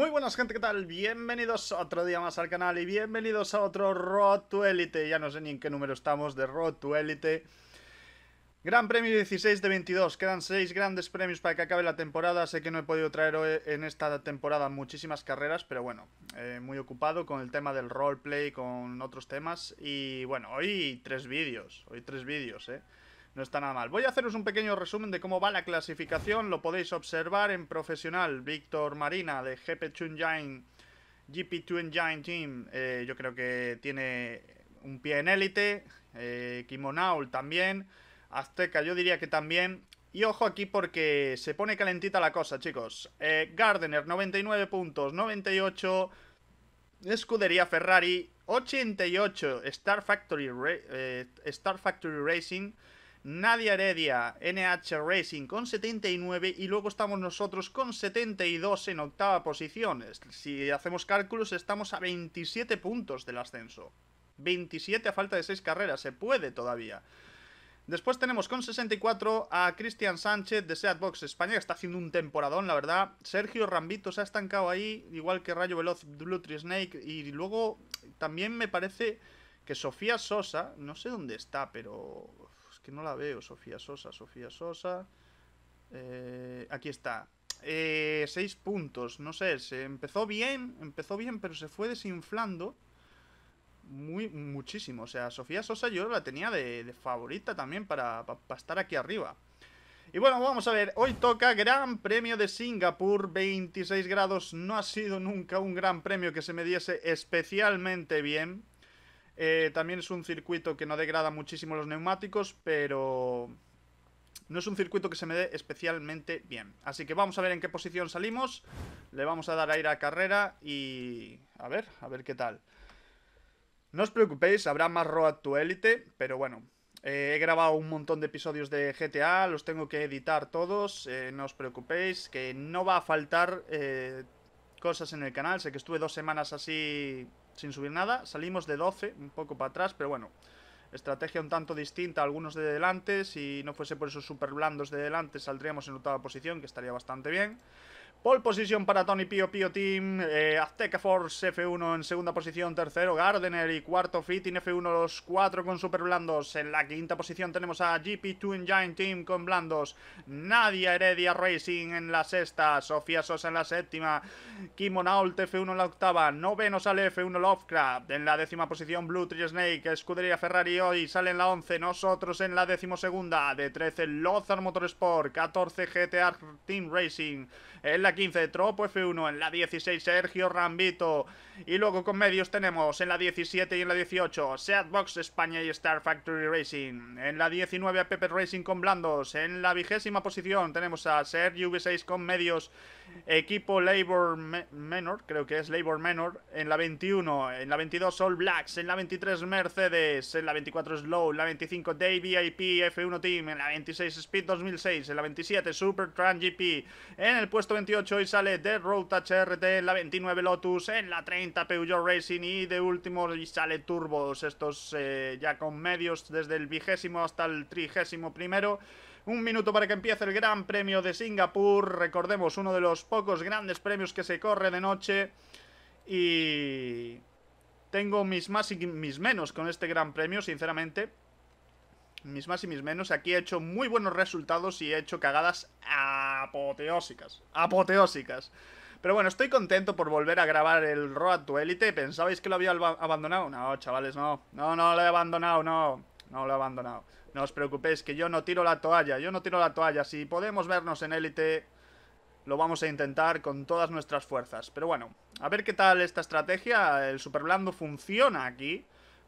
Muy buenas gente, ¿qué tal? Bienvenidos otro día más al canal y bienvenidos a otro Road to Elite. Ya no sé ni en qué número estamos de Road to Elite. Gran premio 16 de 22, quedan 6 grandes premios para que acabe la temporada. Sé que no he podido traer en esta temporada muchísimas carreras, pero bueno, eh, muy ocupado con el tema del roleplay, con otros temas. Y bueno, hoy tres vídeos, hoy tres vídeos, eh no está nada mal. Voy a haceros un pequeño resumen de cómo va la clasificación. Lo podéis observar en profesional. Víctor Marina de GP2 Engine, GP2 Engine Team. Eh, yo creo que tiene un pie en élite. Eh, Kimonaul también. Azteca yo diría que también. Y ojo aquí porque se pone calentita la cosa, chicos. Eh, Gardener 99 puntos, 98. Escudería Ferrari 88. Star Factory, eh, Star Factory Racing Nadia Heredia, NH Racing con 79 y luego estamos nosotros con 72 en octava posición. Si hacemos cálculos estamos a 27 puntos del ascenso. 27 a falta de 6 carreras, se puede todavía. Después tenemos con 64 a Cristian Sánchez de Seatbox España, que está haciendo un temporadón, la verdad. Sergio Rambito se ha estancado ahí, igual que Rayo Veloz, Blue Tree Snake. Y luego también me parece que Sofía Sosa, no sé dónde está, pero que no la veo. Sofía Sosa, Sofía Sosa. Eh, aquí está. Eh, seis puntos, no sé, se empezó bien, empezó bien, pero se fue desinflando muy muchísimo. O sea, Sofía Sosa yo la tenía de, favorita también para, para estar aquí arriba. Y bueno, vamos a ver, hoy toca Gran Premio de Singapur, 26 grados, no ha sido nunca un gran premio que se me diese especialmente bien. Eh, también es un circuito que no degrada muchísimo los neumáticos, pero no es un circuito que se me dé especialmente bien. Así que vamos a ver en qué posición salimos. Le vamos a dar aire a carrera y a ver, a ver qué tal. No os preocupéis, habrá más Road to Elite, pero bueno, eh, he grabado un montón de episodios de GTA, los tengo que editar todos, eh, no os preocupéis, que no va a faltar cosas en el canal. Sé que estuve dos semanas así sin subir nada. Salimos de 12, un poco para atrás, pero bueno. Estrategia un tanto distinta, algunos de delante. Si no fuese por esos super blandos de delante, saldríamos en octava posición, que estaría bastante bien. Pole position para Tony Pio Pio Team, eh, Azteca Force F1 en segunda posición, tercero Gardener y cuarto Fitting F1 los cuatro con super blandos. En la quinta posición tenemos a GP2 Engine Team con blandos, Nadia Heredia Racing en la sexta, Sofía Sosa en la séptima, Kimon Ault F1 en la octava, noveno sale F1 Lovecraft, en la décima posición Blue Tree Snake, Escudería Ferrari hoy sale en la once, nosotros en la décimo segunda, de trece Lothar Motorsport, 14 GTR Team Racing, en la 15 Tropo F1, en la 16 Sergio Rambito. Y luego con medios tenemos en la 17 y en la 18 Seat España y Star Factory Racing. En la 19 a Pepe Racing con blandos. En la vigésima posición tenemos a Sergio V6 con medios. Equipo Labor Menor, creo que es Labor Menor. En la 21, en la 22 All Blacks, en la 23 Mercedes, en la 24 Slow, en la 25 Day VIP F1 Team, en la 26 Speed 2006, en la 27 Super Tran GP, en el puesto 28 hoy sale The Road HRT, en la 29 Lotus, en la 30 Peugeot Racing y de último y sale Turbos, estos eh, ya con medios desde el vigésimo hasta el trigésimo primero. Un minuto para que empiece el Gran Premio de Singapur. Recordemos, uno de los pocos grandes premios que se corre de noche. Y tengo mis más y mis menos con este Gran Premio, sinceramente. Mis más y mis menos. Aquí he hecho muy buenos resultados y he hecho cagadas apoteósicas. Apoteósicas. Pero bueno, estoy contento por volver a grabar el Road to Elite. ¿Pensabais que lo había abandonado? No, chavales, no. No, no lo he abandonado, no no lo he abandonado. No os preocupéis, que yo no tiro la toalla, yo no tiro la toalla. Si podemos vernos en élite, lo vamos a intentar con todas nuestras fuerzas. Pero bueno, a ver qué tal esta estrategia. El Superblando funciona aquí.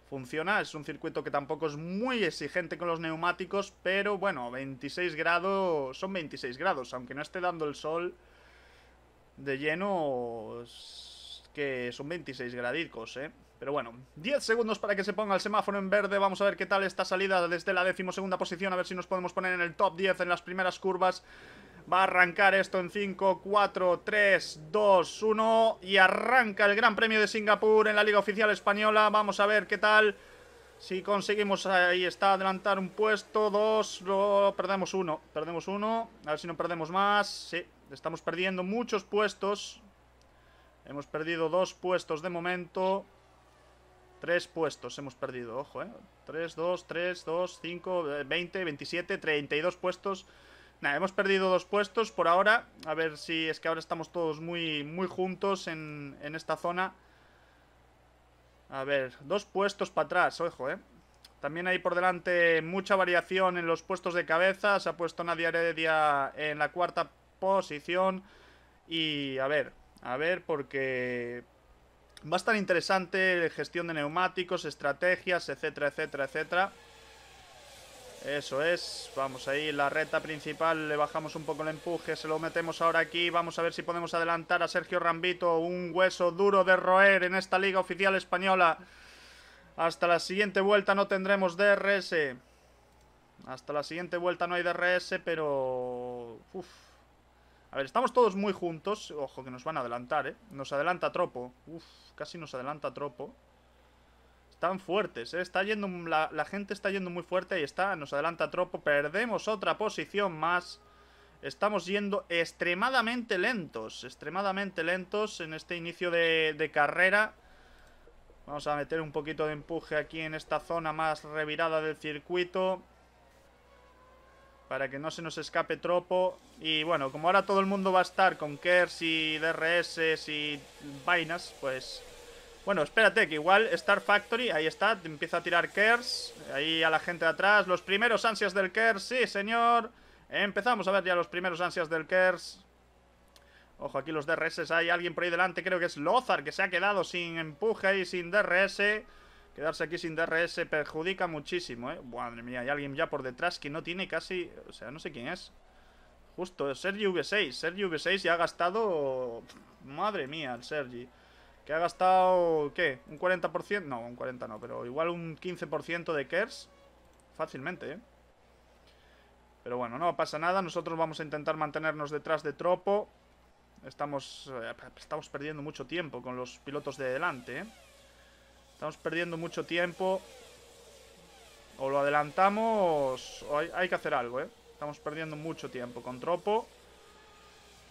Funciona, es un circuito que tampoco es muy exigente con los neumáticos, pero bueno, 26 grados, son 26 grados, aunque no esté dando el sol de lleno, que son 26 gradicos, ¿eh? Pero bueno, 10 segundos para que se ponga el semáforo en verde. Vamos a ver qué tal esta salida desde la decimosegunda posición. A ver si nos podemos poner en el top 10 en las primeras curvas. Va a arrancar esto en 5, 4, 3, 2, 1. Y arranca el Gran Premio de Singapur en la Liga Oficial Española. Vamos a ver qué tal. Si conseguimos, ahí está, adelantar un puesto, dos, perdemos uno, perdemos uno, a ver si no perdemos más, sí, estamos perdiendo muchos puestos, hemos perdido dos puestos de momento, Tres puestos hemos perdido, ojo, ¿eh? tres, dos, cinco, eh, veinte, veintisiete, treinta y dos puestos. Nada, hemos perdido dos puestos por ahora. A ver si es que ahora estamos todos muy, muy juntos en, en esta zona. A ver, dos puestos para atrás, ojo, ¿eh? También hay por delante mucha variación en los puestos de cabeza. Se ha puesto Nadia Heredia en la cuarta posición. Y a ver, a ver, porque Va a estar interesante gestión de neumáticos, estrategias, etcétera, etcétera, etcétera. Eso es, vamos ahí, la reta principal, le bajamos un poco el empuje, se lo metemos ahora aquí, vamos a ver si podemos adelantar a Sergio Rambito, un hueso duro de roer en esta liga oficial española. Hasta la siguiente vuelta no tendremos DRS. Hasta la siguiente vuelta no hay DRS, pero... Uf, a ver, estamos todos muy juntos. Ojo, que nos van a adelantar, ¿eh? Nos adelanta Tropo. Uf, casi nos adelanta Tropo. Están fuertes, ¿eh? Está yendo, la, gente está yendo muy fuerte. Ahí está, nos adelanta Tropo. Perdemos otra posición más. Estamos yendo extremadamente lentos. Extremadamente lentos en este inicio de, de carrera. Vamos a meter un poquito de empuje aquí en esta zona más revirada del circuito para que no se nos escape tropo. Y bueno, como ahora todo el mundo va a estar con KERS y DRS y vainas, pues... Bueno, espérate, que igual Star Factory, ahí está, empieza a tirar KERS, ahí a la gente de atrás, los primeros ansias del KERS, sí señor, empezamos a ver ya los primeros ansias del KERS. Ojo, aquí los DRS, hay alguien por ahí delante, creo que es Lozar, que se ha quedado sin empuje y sin DRS... Quedarse aquí sin DRS perjudica muchísimo, ¿eh? Madre mía, hay alguien ya por detrás que no tiene casi... O sea, no sé quién es. Justo, Sergi V6. Sergi V6 ya ha gastado... Madre mía, el Sergi. Que ha gastado... ¿Qué? ¿Un 40%? No, un 40 no, pero igual un 15% de Kers. Fácilmente, ¿eh? Pero bueno, no pasa nada. Nosotros vamos a intentar mantenernos detrás de Tropo. Estamos, eh, estamos perdiendo mucho tiempo con los pilotos de delante, ¿eh? Estamos perdiendo mucho tiempo. O lo adelantamos o hay, que hacer algo, ¿eh? Estamos perdiendo mucho tiempo con Tropo.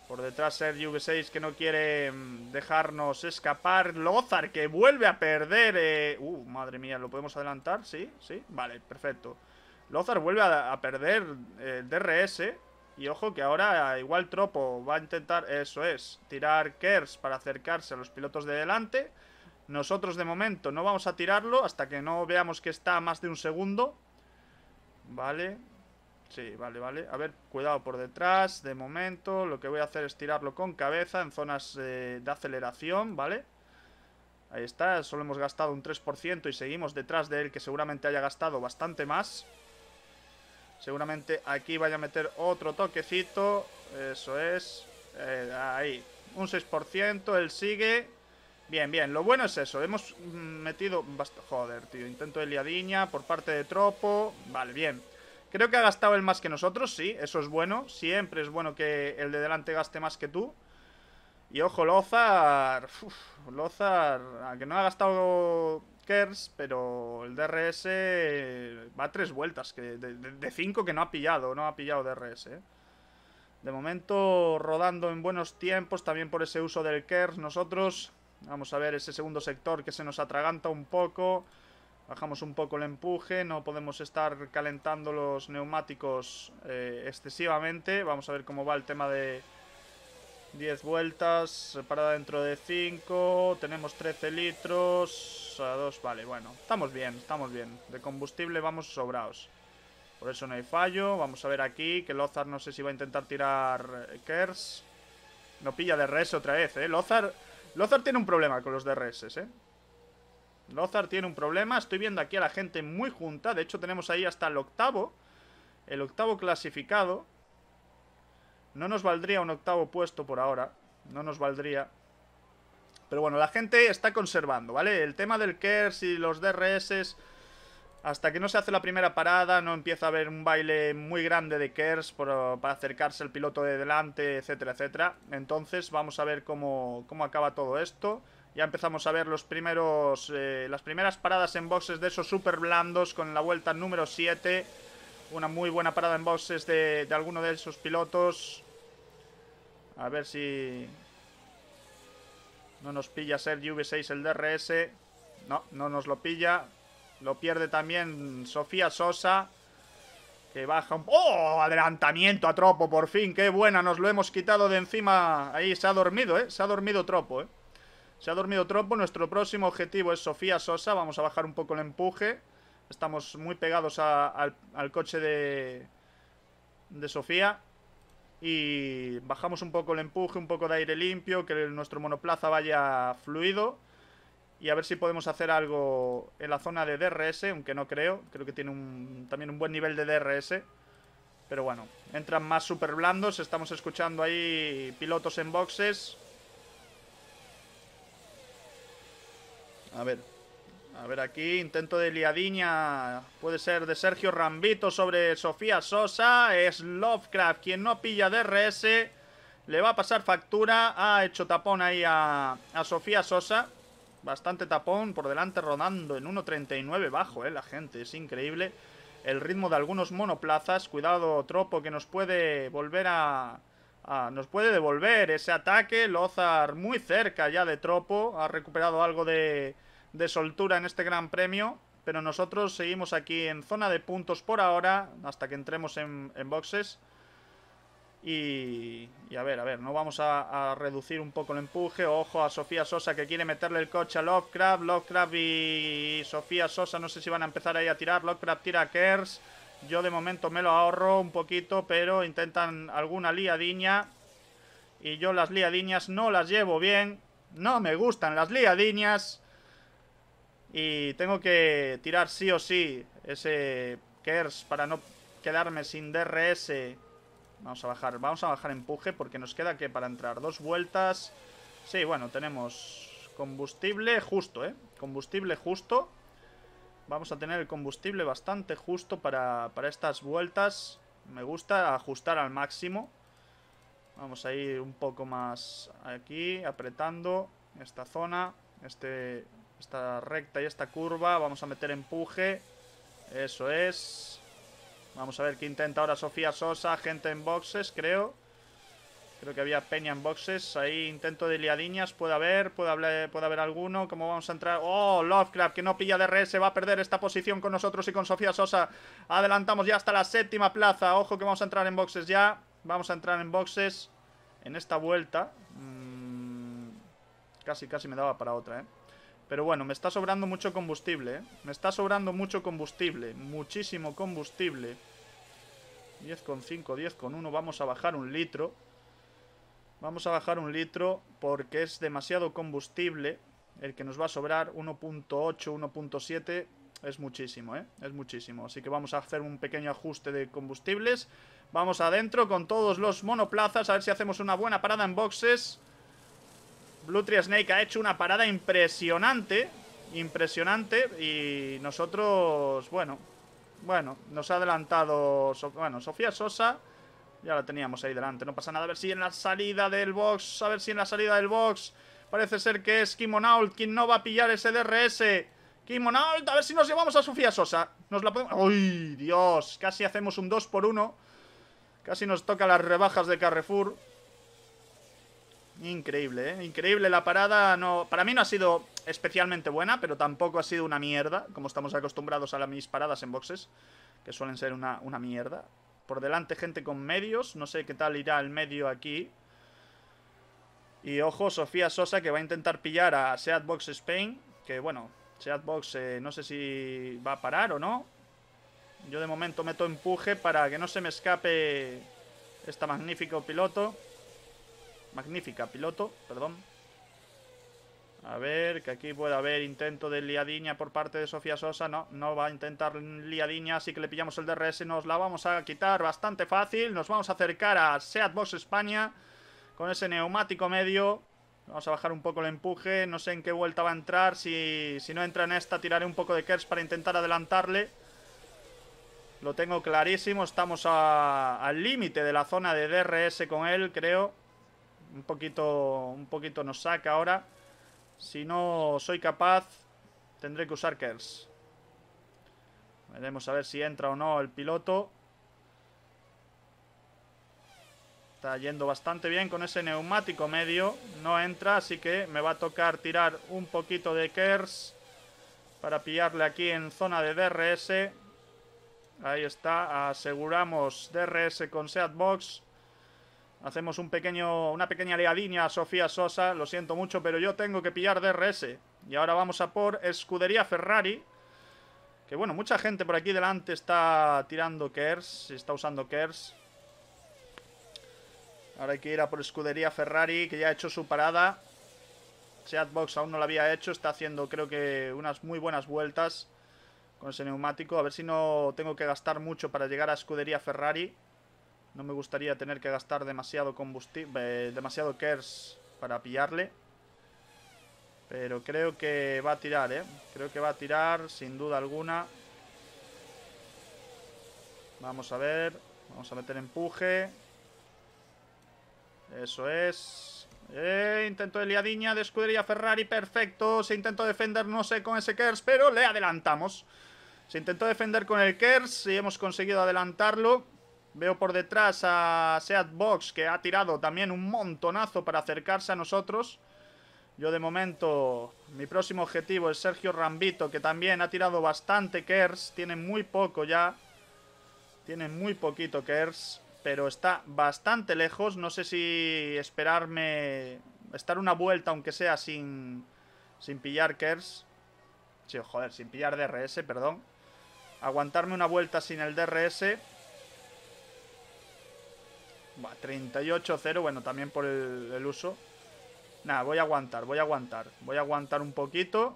Por detrás el V6 que no quiere mm, dejarnos escapar. Lozar que vuelve a perder. Eh. Uh, madre mía, ¿lo podemos adelantar? Sí, sí. Vale, perfecto. Lozar vuelve a, a perder eh, el DRS. Y ojo que ahora igual Tropo va a intentar, eso es, tirar Kers para acercarse a los pilotos de delante. Nosotros de momento no vamos a tirarlo hasta que no veamos que está más de un segundo. Vale. Sí, vale, vale. A ver, cuidado por detrás. De momento lo que voy a hacer es tirarlo con cabeza en zonas eh, de aceleración, ¿vale? Ahí está, solo hemos gastado un 3% y seguimos detrás de él que seguramente haya gastado bastante más. Seguramente aquí vaya a meter otro toquecito. Eso es. Eh, ahí. Un 6%, él sigue. Bien, bien, lo bueno es eso, hemos metido... Joder, tío, intento de liadiña por parte de Tropo, vale, bien. Creo que ha gastado él más que nosotros, sí, eso es bueno, siempre es bueno que el de delante gaste más que tú. Y ojo, Lozar, Lozar, aunque no ha gastado Kers, pero el DRS va tres vueltas, que de, cinco que no ha pillado, no ha pillado DRS, ¿eh? De momento rodando en buenos tiempos, también por ese uso del Kers nosotros... Vamos a ver ese segundo sector que se nos atraganta un poco. Bajamos un poco el empuje, no podemos estar calentando los neumáticos eh, excesivamente. Vamos a ver cómo va el tema de 10 vueltas, parada dentro de 5, tenemos 13 litros, a 2, vale, bueno, estamos bien, estamos bien. De combustible vamos sobrados. Por eso no hay fallo. Vamos a ver aquí que Lozar no sé si va a intentar tirar Kers. No pilla de res otra vez, ¿eh? Lozar Lozar tiene un problema con los DRS, ¿eh? Lozar tiene un problema. Estoy viendo aquí a la gente muy junta. De hecho, tenemos ahí hasta el octavo. El octavo clasificado. No nos valdría un octavo puesto por ahora. No nos valdría. Pero bueno, la gente está conservando, ¿vale? El tema del KERS y los DRS hasta que no se hace la primera parada, no empieza a haber un baile muy grande de Kers para acercarse al piloto de delante, etcétera, etcétera. Entonces vamos a ver cómo, acaba todo esto. Ya empezamos a ver los primeros, eh, las primeras paradas en boxes de esos super blandos con la vuelta número 7. Una muy buena parada en boxes de, de alguno de esos pilotos. A ver si no nos pilla ser V6 el DRS. No, no nos lo pilla. Lo pierde también Sofía Sosa. Que baja un... ¡Oh! Adelantamiento a Tropo, por fin. ¡Qué buena! Nos lo hemos quitado de encima. Ahí se ha dormido, ¿eh? Se ha dormido Tropo, ¿eh? Se ha dormido Tropo. Nuestro próximo objetivo es Sofía Sosa. Vamos a bajar un poco el empuje. Estamos muy pegados al, coche de, de Sofía. Y bajamos un poco el empuje, un poco de aire limpio. Que nuestro monoplaza vaya fluido y a ver si podemos hacer algo en la zona de DRS, aunque no creo. Creo que tiene también un buen nivel de DRS. Pero bueno, entran más super blandos. Estamos escuchando ahí pilotos en boxes. A ver. A ver aquí, intento de liadiña. Puede ser de Sergio Rambito sobre Sofía Sosa. Es Lovecraft quien no pilla DRS. Le va a pasar factura. Ha hecho tapón ahí a Sofía Sosa. Bastante tapón por delante rodando en 1.39 bajo, eh, la gente. Es increíble el ritmo de algunos monoplazas. Cuidado, Tropo, que nos puede volver a... a nos puede devolver ese ataque. Lozar muy cerca ya de Tropo. Ha recuperado algo de, de soltura en este gran premio. Pero nosotros seguimos aquí en zona de puntos por ahora, hasta que entremos en, en boxes. Y, a ver, a ver, no vamos a, reducir un poco el empuje. Ojo a Sofía Sosa que quiere meterle el coche a Lovecraft. Lovecraft y Sofía Sosa no sé si van a empezar ahí a tirar. Lovecraft tira a Kers. Yo de momento me lo ahorro un poquito, pero intentan alguna liadiña. Y yo las liadiñas no las llevo bien. No me gustan las liadiñas. Y tengo que tirar sí o sí ese Kers para no quedarme sin DRS Vamos a bajar, vamos a bajar empuje porque nos queda que para entrar dos vueltas. Sí, bueno, tenemos combustible justo, ¿eh? Combustible justo. Vamos a tener el combustible bastante justo para, estas vueltas. Me gusta ajustar al máximo. Vamos a ir un poco más aquí, apretando esta zona, este, esta recta y esta curva. Vamos a meter empuje. Eso es. Vamos a ver qué intenta ahora Sofía Sosa. Gente en boxes, creo. Creo que había Peña en boxes. Ahí intento de liadiñas. Puede haber, puede haber, puede haber alguno. ¿Cómo vamos a entrar? ¡Oh! Lovecraft, que no pilla de red. Se va a perder esta posición con nosotros y con Sofía Sosa. Adelantamos ya hasta la séptima plaza. Ojo que vamos a entrar en boxes ya. Vamos a entrar en boxes en esta vuelta. Mm, casi, casi me daba para otra, ¿eh? Pero bueno, me está sobrando mucho combustible, ¿eh? Me está sobrando mucho combustible. Muchísimo combustible. 10,5, 10,1. Vamos a bajar un litro. Vamos a bajar un litro porque es demasiado combustible. El que nos va a sobrar 1.8, 1.7 es muchísimo, ¿eh? Es muchísimo. Así que vamos a hacer un pequeño ajuste de combustibles. Vamos adentro con todos los monoplazas a ver si hacemos una buena parada en boxes. Blue Snake ha hecho una parada impresionante. Impresionante. Y nosotros, bueno, bueno, nos ha adelantado. Bueno, Sofía Sosa. Ya la teníamos ahí delante. No pasa nada. A ver si en la salida del box. A ver si en la salida del box. Parece ser que es Kimonault quien no va a pillar ese DRS. Kimonault, a ver si nos llevamos a Sofía Sosa. Nos la podemos. ¡Uy, Dios! Casi hacemos un 2 por 1. Casi nos toca las rebajas de Carrefour. Increíble, ¿eh? Increíble la parada. No, para mí no ha sido especialmente buena, pero tampoco ha sido una mierda, como estamos acostumbrados a las mis paradas en boxes, que suelen ser una, mierda. Por delante gente con medios, no sé qué tal irá el medio aquí. Y ojo, Sofía Sosa que va a intentar pillar a Seat Spain, que bueno, Seat eh, no sé si va a parar o no. Yo de momento meto empuje para que no se me escape este magnífico piloto. Magnífica, piloto, perdón. A ver, que aquí puede haber intento de liadiña por parte de Sofía Sosa. No, no va a intentar liadiña, así que le pillamos el DRS. Nos la vamos a quitar bastante fácil. Nos vamos a acercar a Seat España con ese neumático medio. Vamos a bajar un poco el empuje. No sé en qué vuelta va a entrar. Si, no entra en esta, tiraré un poco de Kers para intentar adelantarle. Lo tengo clarísimo. Estamos al límite de la zona de DRS con él, creo. Un poquito, un poquito nos saca ahora. Si no soy capaz, tendré que usar Kers. Veremos a ver si entra o no el piloto. Está yendo bastante bien con ese neumático medio. No entra, así que me va a tocar tirar un poquito de Kers para pillarle aquí en zona de DRS. Ahí está, aseguramos DRS con Seat Box. Hacemos un pequeño, una pequeña leadiña a Sofía Sosa. Lo siento mucho, pero yo tengo que pillar DRS. Y ahora vamos a por Escudería Ferrari. Que bueno, mucha gente por aquí delante está tirando Kers. Está usando Kers. Ahora hay que ir a por Escudería Ferrari, que ya ha hecho su parada. Chatbox aún no la había hecho. Está haciendo, creo que, unas muy buenas vueltas con ese neumático. A ver si no tengo que gastar mucho para llegar a Escudería Ferrari. No me gustaría tener que gastar demasiado combustible, eh, demasiado Kers para pillarle. Pero creo que va a tirar, ¿eh? Creo que va a tirar, sin duda alguna. Vamos a ver. Vamos a meter empuje. Eso es. Eh, intento de liadiña de escudería Ferrari, perfecto. Se intentó defender, no sé, con ese Kers, pero le adelantamos. Se intentó defender con el Kers y hemos conseguido adelantarlo. Veo por detrás a Seat Box que ha tirado también un montonazo para acercarse a nosotros. Yo de momento, mi próximo objetivo es Sergio Rambito que también ha tirado bastante Kers. Tiene muy poco ya. Tiene muy poquito Kers. Pero está bastante lejos. No sé si esperarme... Estar una vuelta aunque sea sin, sin pillar Kers. Sí, joder, sin pillar DRS, perdón. Aguantarme una vuelta sin el DRS 38-0, bueno, también por el, uso. Nada, voy a aguantar, voy a aguantar. Voy a aguantar un poquito.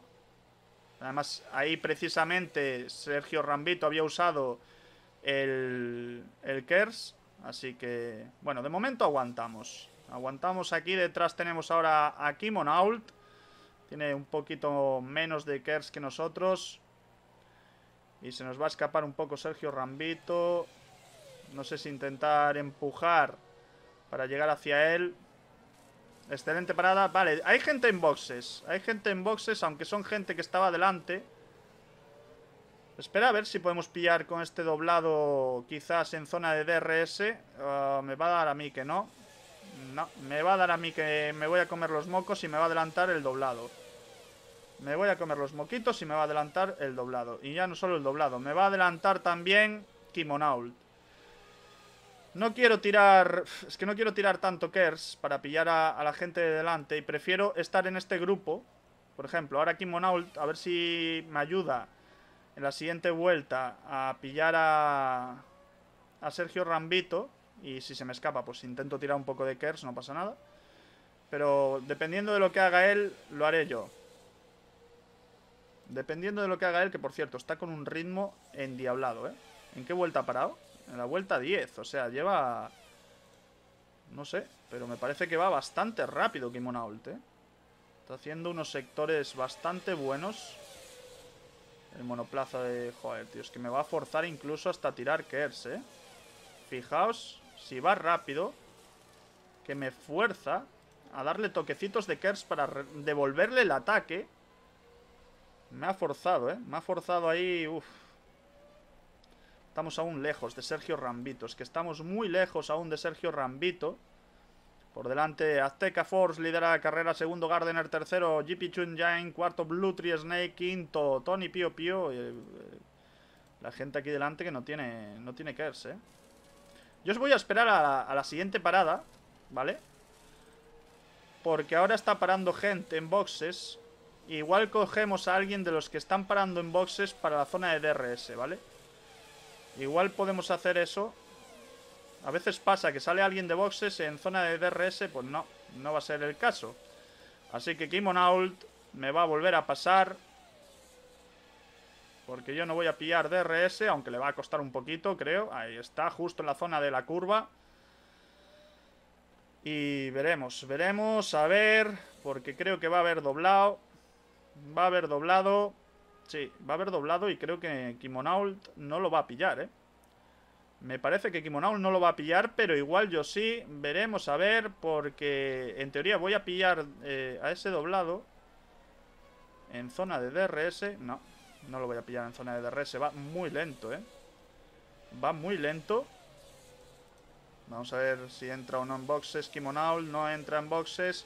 Además, ahí precisamente Sergio Rambito había usado el, el Kers. Así que, bueno, de momento aguantamos. Aguantamos aquí. Detrás tenemos ahora a Kimon Tiene un poquito menos de Kers que nosotros. Y se nos va a escapar un poco Sergio Rambito. No sé si intentar empujar para llegar hacia él Excelente parada Vale, hay gente en boxes Hay gente en boxes, aunque son gente que estaba adelante. Espera a ver si podemos pillar con este doblado Quizás en zona de DRS ah, Me va a dar a mí que no No, me va a dar a mí que me voy a comer los mocos Y me va a adelantar el doblado Me voy a comer los moquitos y me va a adelantar el doblado Y ya no solo el doblado Me va a adelantar también Kimonault no quiero tirar... Es que no quiero tirar tanto Kers para pillar a, la gente de delante. Y prefiero estar en este grupo. Por ejemplo, ahora aquí Monault, a ver si me ayuda en la siguiente vuelta a pillar a, a Sergio Rambito. Y si se me escapa, pues intento tirar un poco de Kers, no pasa nada. Pero dependiendo de lo que haga él, lo haré yo. Dependiendo de lo que haga él, que por cierto, está con un ritmo endiablado, ¿eh? ¿En qué vuelta ha parado? En la vuelta 10, o sea, lleva... No sé, pero me parece que va bastante rápido Kimona ¿eh? Está haciendo unos sectores bastante buenos. El monoplaza de... Joder, tío, es que me va a forzar incluso hasta tirar Kers, ¿eh? Fijaos, si va rápido, que me fuerza a darle toquecitos de Kers para devolverle el ataque. Me ha forzado, ¿eh? Me ha forzado ahí... Uf, Estamos aún lejos de Sergio Rambito. Es que estamos muy lejos aún de Sergio Rambito. Por delante, Azteca Force lidera la carrera. Segundo, Gardener. Tercero, GP Chunjain. Cuarto, Blue Tree Snake. Quinto, Tony Pio Pio. Eh, la gente aquí delante que no tiene, no tiene que verse. Eh. Yo os voy a esperar a la, siguiente parada, ¿vale? Porque ahora está parando gente en boxes. Igual cogemos a alguien de los que están parando en boxes para la zona de DRS, ¿vale? vale Igual podemos hacer eso. A veces pasa que sale alguien de boxes en zona de DRS. Pues no, no va a ser el caso. Así que Kimonault me va a volver a pasar. Porque yo no voy a pillar DRS, aunque le va a costar un poquito, creo. Ahí está, justo en la zona de la curva. Y veremos, veremos, a ver, porque creo que va a haber doblado. Va a haber doblado. Sí, va a haber doblado y creo que Kimonault no lo va a pillar, ¿eh? Me parece que Kimonault no lo va a pillar, pero igual yo sí. Veremos a ver, porque en teoría voy a pillar eh, a ese doblado en zona de DRS. No, no lo voy a pillar en zona de DRS. Va muy lento, ¿eh? Va muy lento. Vamos a ver si entra o no en boxes. Kimonault no entra en boxes.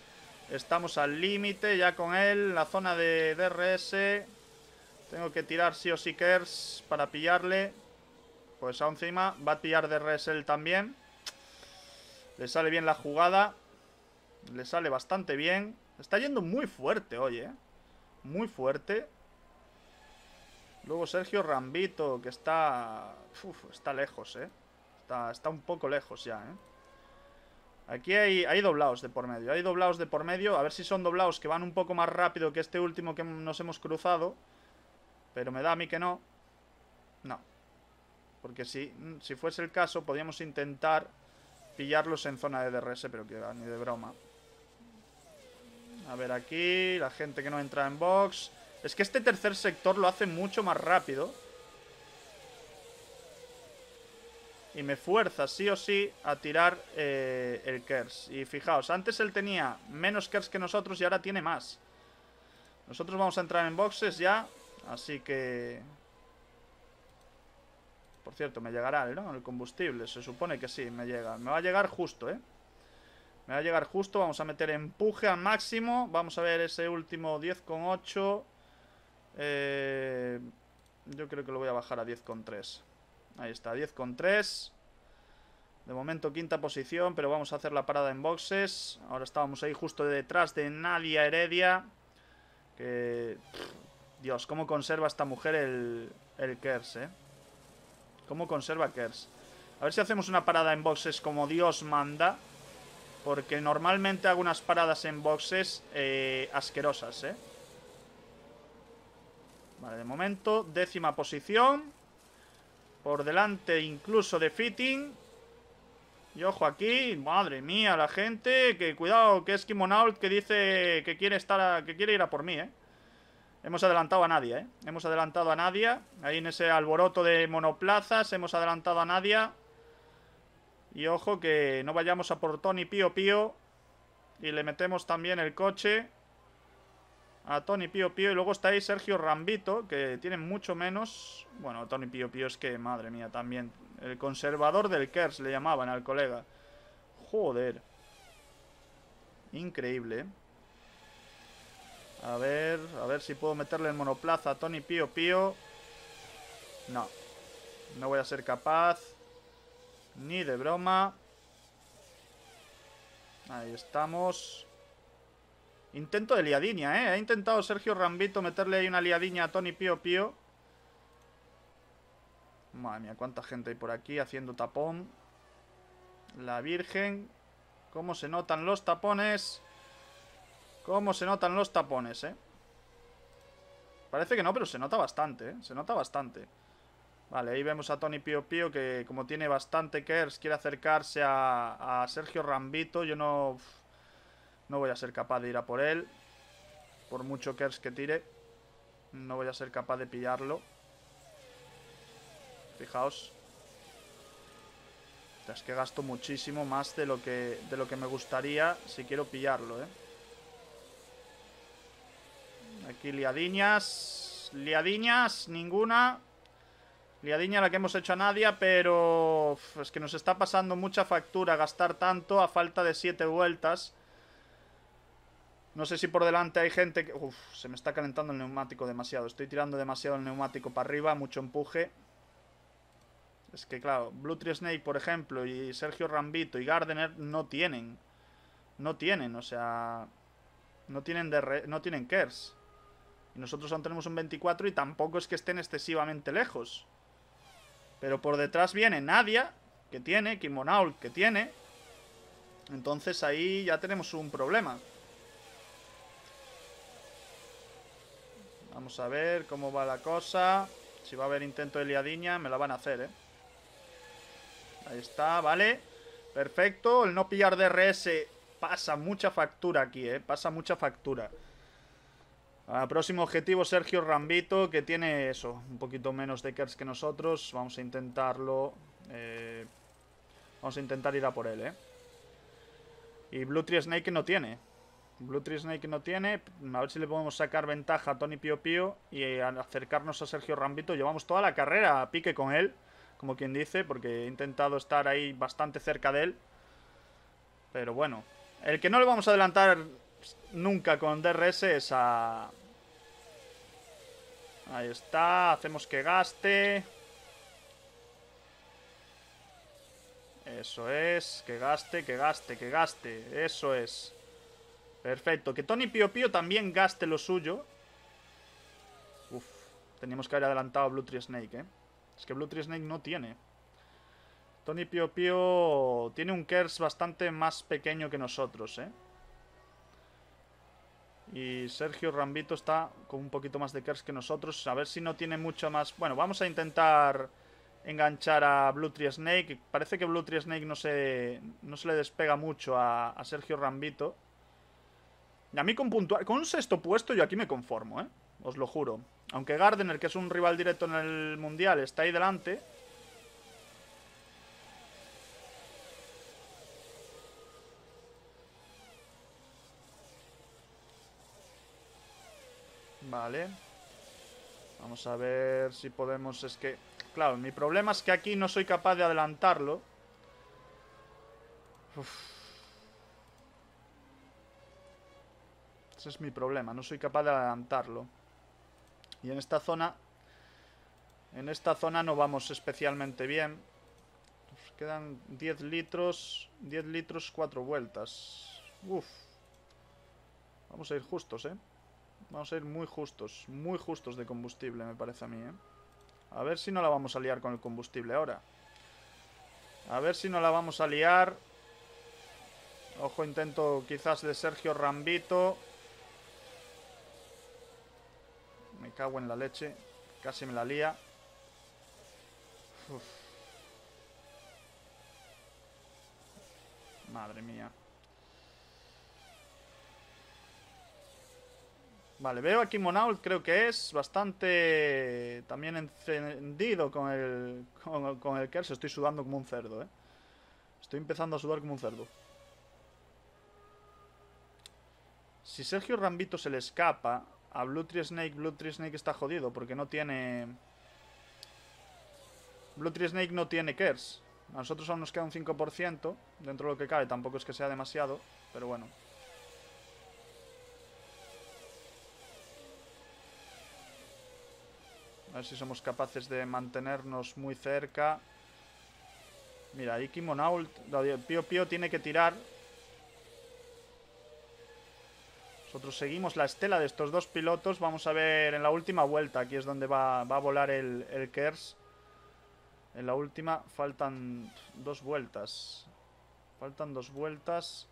Estamos al límite ya con él. La zona de DRS. Tengo que tirar si o si Kers para pillarle. Pues aún encima va a pillar de Resel también. Le sale bien la jugada. Le sale bastante bien. Está yendo muy fuerte, oye. Eh. Muy fuerte. Luego Sergio Rambito, que está... está lejos, ¿eh? Está, un poco lejos ya, ¿eh? Aquí hay, hay doblados de por medio. Hay doblados de por medio. A ver si son doblados que van un poco más rápido que este último que nos hemos cruzado. Pero me da a mí que no. No. Porque si, si fuese el caso, podríamos intentar pillarlos en zona de DRS, pero que ni de broma. A ver aquí, la gente que no entra en box. Es que este tercer sector lo hace mucho más rápido. Y me fuerza sí o sí a tirar eh, el Kers. Y fijaos, antes él tenía menos Kers que nosotros y ahora tiene más. Nosotros vamos a entrar en boxes ya Así que... Por cierto, me llegará ¿no? el combustible. Se supone que sí, me llega. Me va a llegar justo, ¿eh? Me va a llegar justo. Vamos a meter empuje al máximo. Vamos a ver ese último 10,8. Eh, yo creo que lo voy a bajar a 10,3. Ahí está, 10,3. De momento quinta posición, pero vamos a hacer la parada en boxes. Ahora estábamos ahí justo detrás de Nadia Heredia. Que... Dios, cómo conserva esta mujer el, el Kers, ¿eh? Cómo conserva Kers. A ver si hacemos una parada en boxes como Dios manda. Porque normalmente hago unas paradas en boxes eh, asquerosas, ¿eh? Vale, de momento, décima posición. Por delante incluso de Fitting. Y ojo aquí, madre mía, la gente, que cuidado, que es Kimonault que dice que quiere estar que quiere ir a por mí, ¿eh? Hemos adelantado a nadie, ¿eh? Hemos adelantado a nadie. Ahí en ese alboroto de monoplazas hemos adelantado a nadie. Y ojo que no vayamos a por Tony Pío Pío. Y le metemos también el coche a Tony Pío Pío. Y luego está ahí Sergio Rambito, que tiene mucho menos... Bueno, Tony Pío Pío es que, madre mía, también. El conservador del Kers le llamaban al colega. Joder. Increíble, ¿eh? A ver, a ver si puedo meterle el monoplaza a Tony Pío Pío. No. No voy a ser capaz. Ni de broma. Ahí estamos. Intento de liadiña, ¿eh? Ha intentado Sergio Rambito meterle ahí una liadiña a Tony Pío Pío. Madre mía, cuánta gente hay por aquí haciendo tapón. La Virgen. ¿Cómo se notan los tapones? Cómo se notan los tapones, ¿eh? Parece que no, pero se nota bastante, ¿eh? Se nota bastante. Vale, ahí vemos a Tony Pio Pio que como tiene bastante Kers, quiere acercarse a, Sergio Rambito. Yo no, no voy a ser capaz de ir a por él. Por mucho Kers que tire, no voy a ser capaz de pillarlo. Fijaos. Es que gasto muchísimo más de lo que, de lo que me gustaría si quiero pillarlo, ¿eh? Aquí liadiñas. Liadiñas, ninguna. Liadiña la que hemos hecho a Nadia, pero es que nos está pasando mucha factura gastar tanto a falta de 7 vueltas. No sé si por delante hay gente que... Uf, se me está calentando el neumático demasiado. Estoy tirando demasiado el neumático para arriba, mucho empuje. Es que claro, Blue Tree Snake, por ejemplo, y Sergio Rambito y Gardener no tienen. No tienen, o sea... No tienen, de no tienen Kers. Y nosotros aún tenemos un 24 y tampoco es que estén excesivamente lejos. Pero por detrás viene Nadia, que tiene, Kimonaul, que tiene. Entonces ahí ya tenemos un problema. Vamos a ver cómo va la cosa. Si va a haber intento de liadiña, me la van a hacer, ¿eh? Ahí está, vale. Perfecto. El no pillar DRS pasa mucha factura aquí, ¿eh? Pasa mucha factura próximo objetivo, Sergio Rambito, que tiene eso, un poquito menos de Kers que nosotros. Vamos a intentarlo. Eh, vamos a intentar ir a por él, ¿eh? Y Blue Tree Snake no tiene. Blue Tree Snake no tiene. A ver si le podemos sacar ventaja a Tony Pio Pio. Y acercarnos a Sergio Rambito, llevamos toda la carrera a pique con él. Como quien dice, porque he intentado estar ahí bastante cerca de él. Pero bueno. El que no le vamos a adelantar nunca con DRS es a, Ahí está, hacemos que gaste. Eso es, que gaste, que gaste, que gaste. Eso es. Perfecto, que Tony Pio Pio también gaste lo suyo. Uf, teníamos que haber adelantado a Blue Tree Snake, ¿eh? Es que Blue Tree Snake no tiene. Tony Pio Pio tiene un Kers bastante más pequeño que nosotros, ¿eh? Y Sergio Rambito está con un poquito más de Kers que nosotros. A ver si no tiene mucho más. Bueno, vamos a intentar enganchar a Blue Tree Snake. Parece que Blue Tree Snake no se, no se le despega mucho a, a Sergio Rambito. Y a mí con puntual, con un sexto puesto yo aquí me conformo, ¿eh? Os lo juro. Aunque Gardener, que es un rival directo en el Mundial, está ahí delante. Vale. Vamos a ver si podemos... Es que... Claro, mi problema es que aquí no soy capaz de adelantarlo. Ese es mi problema, no soy capaz de adelantarlo. Y en esta zona... En esta zona no vamos especialmente bien. Nos quedan 10 litros... 10 litros, 4 vueltas. Uf. Vamos a ir justos, ¿eh? Vamos a ir muy justos, muy justos de combustible, me parece a mí, ¿eh? A ver si no la vamos a liar con el combustible ahora. A ver si no la vamos a liar. Ojo, intento quizás de Sergio Rambito. Me cago en la leche. Casi me la lía. Madre mía. Vale, veo aquí Monault, creo que es bastante también encendido con el, con, el Kers. Estoy sudando como un cerdo, ¿eh? Estoy empezando a sudar como un cerdo. Si Sergio Rambito se le escapa a Blue Tree Snake, Blue Tree Snake está jodido porque no tiene... Blue Tree Snake no tiene Kers. A nosotros aún nos queda un 5% dentro de lo que cae Tampoco es que sea demasiado, pero bueno. ver si somos capaces de mantenernos muy cerca. Mira, ahí Kimonault. Pío Pío tiene que tirar. Nosotros seguimos la estela de estos dos pilotos. Vamos a ver en la última vuelta. Aquí es donde va, a volar el Kers. En la última faltan dos vueltas. Faltan dos vueltas.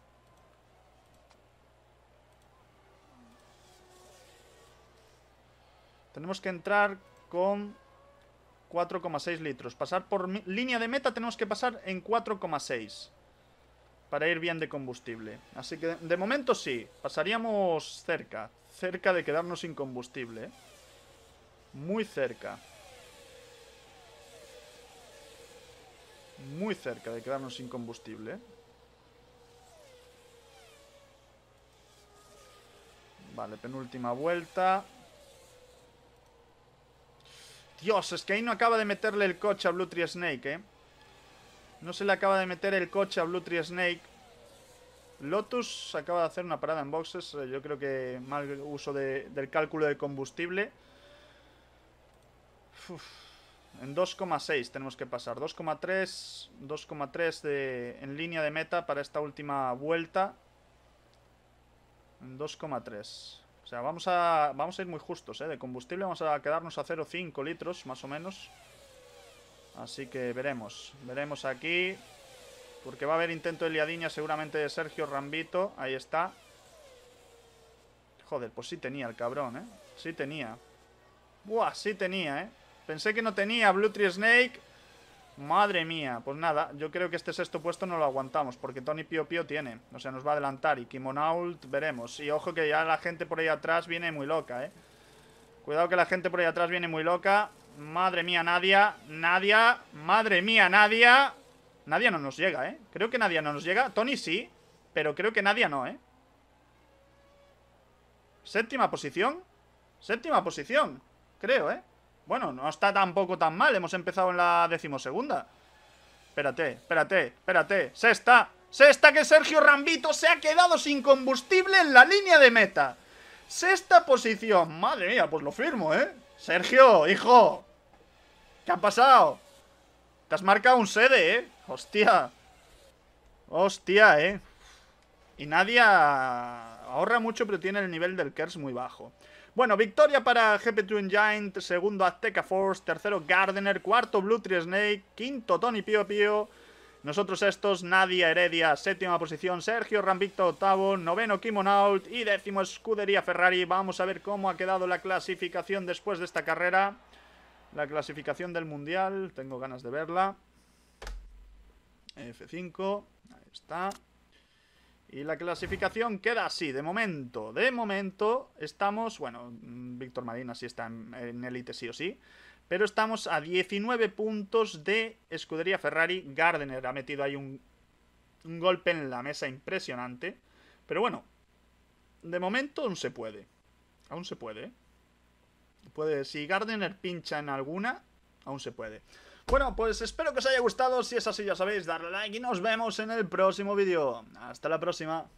Tenemos que entrar con 4,6 litros. Pasar por línea de meta tenemos que pasar en 4,6 para ir bien de combustible. Así que de momento sí, pasaríamos cerca, cerca de quedarnos sin combustible. Muy cerca. Muy cerca de quedarnos sin combustible. Vale, penúltima vuelta. Dios, es que ahí no acaba de meterle el coche a Blue Tree Snake, ¿eh? No se le acaba de meter el coche a Blue Tree Snake. Lotus acaba de hacer una parada en boxes. Eh, yo creo que mal uso del cálculo de combustible. en 2,6 tenemos que pasar. 2,3 2,3 en línea de meta para esta última vuelta. En 2,3. O sea, vamos a, vamos a ir muy justos, ¿eh? De combustible vamos a quedarnos a 0,5 litros, más o menos. Así que veremos. Veremos aquí. Porque va a haber intento de liadiña seguramente de Sergio Rambito. Ahí está. Joder, pues sí tenía el cabrón, ¿eh? Sí tenía. Buah, sí tenía, ¿eh? Pensé que no tenía Blue Tree Snake. Madre mía, pues nada, yo creo que este sexto puesto no lo aguantamos, porque Tony Pio Pio tiene, o sea, nos va a adelantar, y Kimonault veremos. Y ojo que ya la gente por ahí atrás viene muy loca, ¿eh? Cuidado que la gente por ahí atrás viene muy loca. Madre mía, Nadia, Nadia, madre mía, Nadia. Nadia no nos llega, ¿eh? Creo que Nadia no nos llega. Tony sí, pero creo que Nadia no, ¿eh? Séptima posición, séptima posición, creo, ¿eh? Bueno, no está tampoco tan mal. Hemos empezado en la decimosegunda. Espérate, espérate, espérate. Sexta. Sexta que Sergio Rambito se ha quedado sin combustible en la línea de meta. Sexta posición. Madre mía, pues lo firmo, ¿eh? Sergio, hijo. ¿Qué ha pasado? Te has marcado un sede, ¿eh? Hostia. Hostia, ¿eh? Y nadie ahorra mucho, pero tiene el nivel del Kers muy bajo. Bueno, victoria para GP2 Giant, segundo Azteca Force, tercero Gardener, cuarto Blue Tree Snake, quinto Tony Pio Pio Nosotros estos, Nadia Heredia, séptima posición, Sergio Rambicto, octavo, noveno Kimonaut y décimo Escudería Ferrari. Vamos a ver cómo ha quedado la clasificación después de esta carrera. La clasificación del Mundial, tengo ganas de verla. F5, ahí está. Y la clasificación queda así, de momento. De momento estamos, bueno, Víctor Marina sí está en élite sí o sí, pero estamos a 19 puntos de Escudería Ferrari. Gardner ha metido ahí un, un golpe en la mesa impresionante. Pero bueno, de momento aún se puede. Aún se puede. ¿eh? puede si Gardner pincha en alguna, aún se puede. Bueno, pues espero que os haya gustado. Si es así, ya sabéis, darle like y nos vemos en el próximo vídeo. Hasta la próxima.